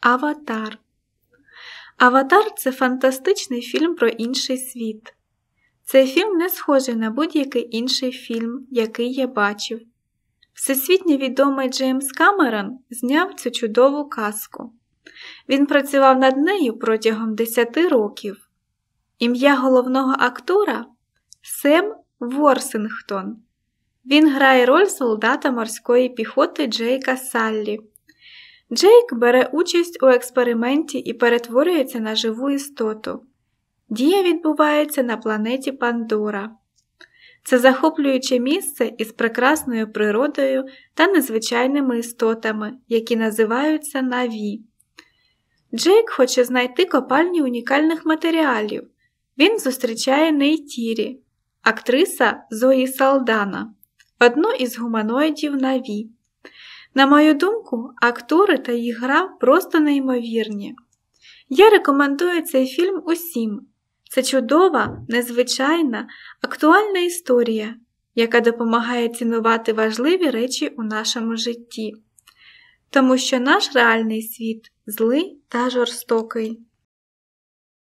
Аватар. Аватар це фантастичний фільм про інший світ. Цей фільм не схожий на будь-який інший фільм, який я бачив. Всесвітньо відомий Джеймс Камерон зняв цю чудову казку. Він працював над нею протягом 10 років. Ім'я головного актора Сем Ворсингтон. Він грає роль солдата морської піхоти Джейка Саллі. Джейк бере участь у експерименті і перетворюється на живу істоту. Дія відбувається на планеті Пандора. Це захоплююче місце із прекрасною природою та незвичайними істотами, які називаються наві. Джейк хоче знайти копальні унікальних матеріалів. Він зустрічає Нейтірі, актриса Зої Салдана, одну із гуманоїдів Наві. На мою думку, актори та їх гра просто неймовірні. Я рекомендую цей фільм усім. Це чудова, незвичайна, актуальна історія, яка допомагає цінувати важливі речі у нашому житті, тому що наш реальний світ злий та жорстокий.